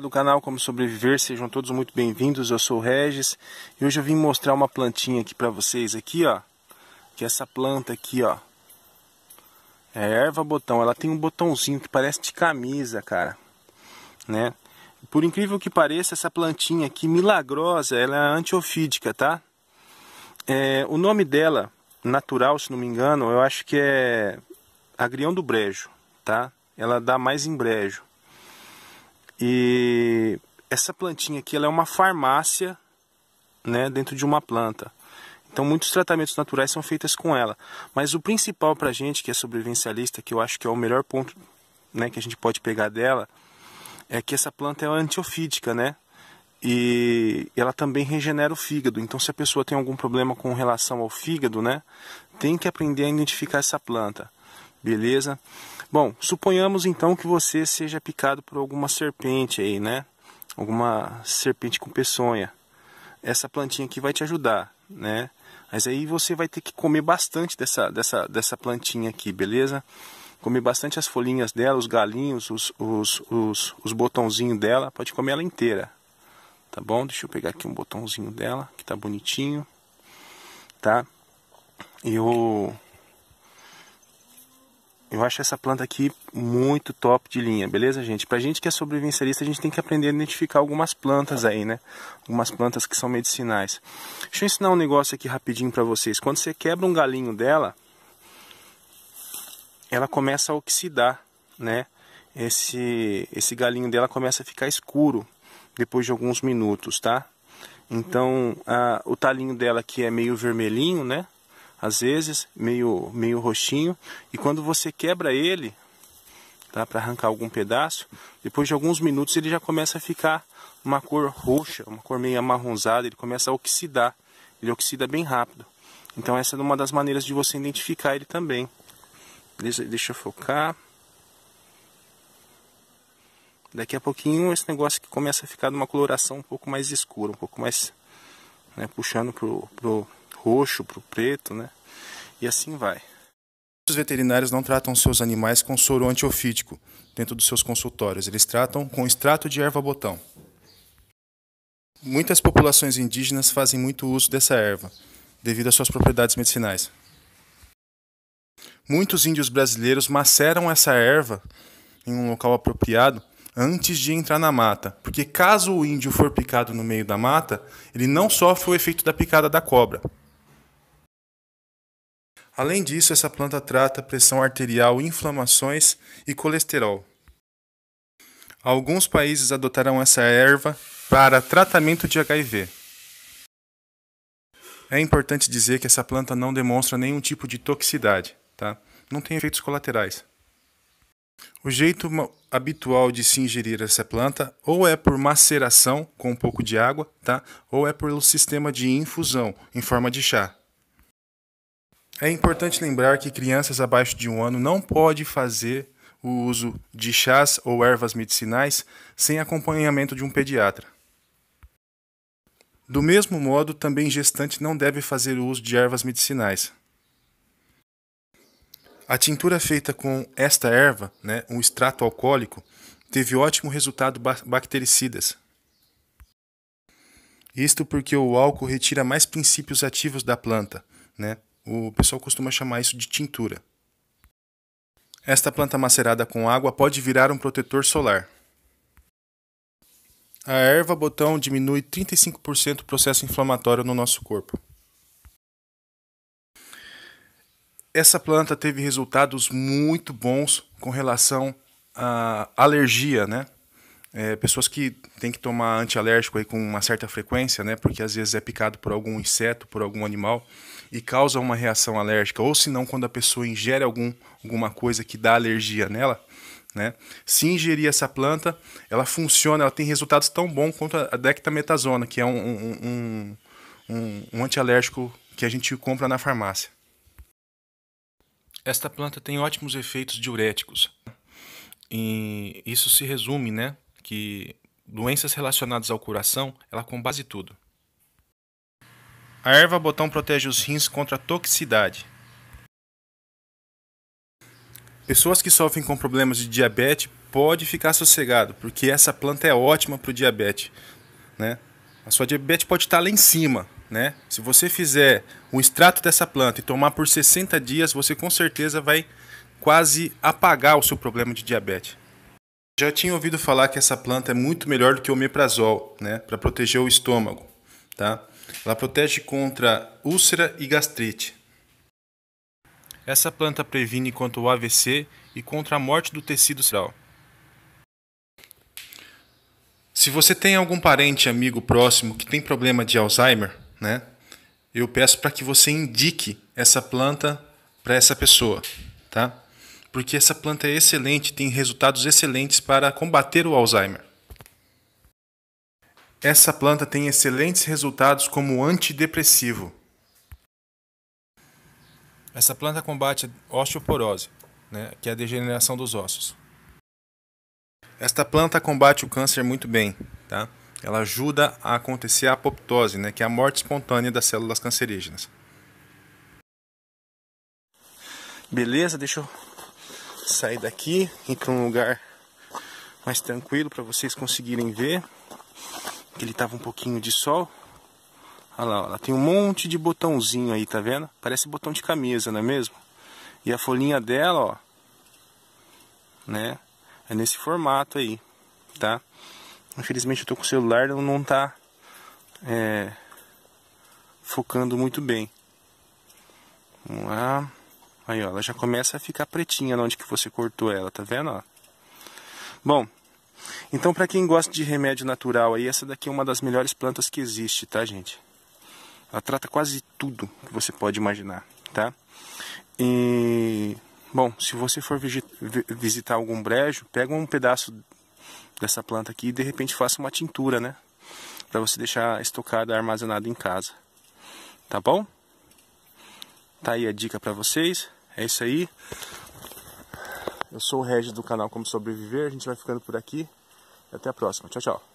do canal Como Sobreviver, sejam todos muito bem-vindos. Eu sou o Regis e hoje eu vim mostrar uma plantinha aqui para vocês aqui, ó. Que é essa planta aqui, ó. É erva botão, ela tem um botãozinho que parece de camisa, cara. Né? Por incrível que pareça, essa plantinha aqui milagrosa, ela é antiofídica, tá? É, o nome dela, natural, se não me engano, eu acho que é agrião do brejo, tá? Ela dá mais em brejo. E essa plantinha aqui ela é uma farmácia né, dentro de uma planta. Então muitos tratamentos naturais são feitos com ela. Mas o principal para a gente que é sobrevivencialista, que eu acho que é o melhor ponto né, que a gente pode pegar dela, é que essa planta é antiofídica, né? E ela também regenera o fígado. Então se a pessoa tem algum problema com relação ao fígado, né, tem que aprender a identificar essa planta. Beleza? Bom, suponhamos então que você seja picado por alguma serpente aí, né? Alguma serpente com peçonha. Essa plantinha aqui vai te ajudar, né? Mas aí você vai ter que comer bastante dessa, dessa, dessa plantinha aqui, beleza? Comer bastante as folhinhas dela, os galinhos, os, os, os, os botãozinhos dela. Pode comer ela inteira, tá bom? Deixa eu pegar aqui um botãozinho dela, que tá bonitinho, tá? Eu eu acho essa planta aqui muito top de linha, beleza, gente? Pra gente que é sobrevivencialista, a gente tem que aprender a identificar algumas plantas aí, né? Algumas plantas que são medicinais. Deixa eu ensinar um negócio aqui rapidinho pra vocês. Quando você quebra um galinho dela, ela começa a oxidar, né? Esse, esse galinho dela começa a ficar escuro depois de alguns minutos, tá? Então, a, o talinho dela que é meio vermelhinho, né? às vezes, meio, meio roxinho. E quando você quebra ele, tá, para arrancar algum pedaço, depois de alguns minutos ele já começa a ficar uma cor roxa, uma cor meio amarronzada, ele começa a oxidar, ele oxida bem rápido. Então essa é uma das maneiras de você identificar ele também. Deixa eu focar. Daqui a pouquinho esse negócio que começa a ficar de uma coloração um pouco mais escura, um pouco mais né, puxando pro, pro roxo, pro preto, né? E assim vai. Os veterinários não tratam seus animais com soro antiofídico dentro dos seus consultórios. Eles tratam com extrato de erva botão. Muitas populações indígenas fazem muito uso dessa erva, devido às suas propriedades medicinais. Muitos índios brasileiros maceram essa erva em um local apropriado antes de entrar na mata, porque caso o índio for picado no meio da mata, ele não sofre o efeito da picada da cobra, Além disso, essa planta trata pressão arterial, inflamações e colesterol. Alguns países adotaram essa erva para tratamento de HIV. É importante dizer que essa planta não demonstra nenhum tipo de toxicidade, tá? Não tem efeitos colaterais. O jeito habitual de se ingerir essa planta ou é por maceração com um pouco de água, tá? Ou é pelo sistema de infusão em forma de chá. É importante lembrar que crianças abaixo de um ano não podem fazer o uso de chás ou ervas medicinais sem acompanhamento de um pediatra. Do mesmo modo, também gestante não deve fazer o uso de ervas medicinais. A tintura feita com esta erva, né, um extrato alcoólico, teve ótimo resultado bactericidas. Isto porque o álcool retira mais princípios ativos da planta, né, o pessoal costuma chamar isso de tintura. Esta planta macerada com água pode virar um protetor solar. A erva botão diminui 35% o processo inflamatório no nosso corpo. Essa planta teve resultados muito bons com relação à alergia, né? é, pessoas que têm que tomar antialérgico aí com uma certa frequência, né? Porque às vezes é picado por algum inseto, por algum animal e causa uma reação alérgica, ou se não, quando a pessoa ingere algum, alguma coisa que dá alergia nela, né? Se ingerir essa planta, ela funciona, ela tem resultados tão bons quanto a dextametasona, que é um, um, um, um antialérgico que a gente compra na farmácia. Esta planta tem ótimos efeitos diuréticos. E isso se resume, né? que doenças relacionadas ao coração, ela combate tudo. A erva botão protege os rins contra toxicidade. Pessoas que sofrem com problemas de diabetes pode ficar sossegado, porque essa planta é ótima para o diabetes, né? A sua diabetes pode estar tá lá em cima, né? Se você fizer um extrato dessa planta e tomar por 60 dias, você com certeza vai quase apagar o seu problema de diabetes. Já tinha ouvido falar que essa planta é muito melhor do que o omeprazol, né, para proteger o estômago, tá? Ela protege contra úlcera e gastrite. Essa planta previne contra o AVC e contra a morte do tecido cerebral. Se você tem algum parente, amigo próximo que tem problema de Alzheimer, né? Eu peço para que você indique essa planta para essa pessoa, tá? porque essa planta é excelente, tem resultados excelentes para combater o Alzheimer. Essa planta tem excelentes resultados como antidepressivo. Essa planta combate osteoporose, né, que é a degeneração dos ossos. Esta planta combate o câncer muito bem, tá? Ela ajuda a acontecer a apoptose, né, que é a morte espontânea das células cancerígenas. Beleza, deixa eu sair daqui entrar para um lugar mais tranquilo para vocês conseguirem ver. Que ele tava um pouquinho de sol. Olha lá, ela tem um monte de botãozinho aí, tá vendo? Parece botão de camisa, não é mesmo? E a folhinha dela, ó, né? É nesse formato aí, tá? Infelizmente eu tô com o celular, não tá é, focando muito bem. Vamos lá. Aí, ó, ela já começa a ficar pretinha onde que você cortou ela, tá vendo, ó? Bom, então para quem gosta de remédio natural aí, essa daqui é uma das melhores plantas que existe, tá, gente? Ela trata quase tudo que você pode imaginar, tá? E bom, se você for visitar algum brejo, pega um pedaço dessa planta aqui e de repente faça uma tintura, né? Para você deixar estocada, armazenada em casa. Tá bom? Tá aí a dica para vocês. É isso aí. Eu sou o Regis do canal Como Sobreviver. A gente vai ficando por aqui. Até a próxima. Tchau, tchau.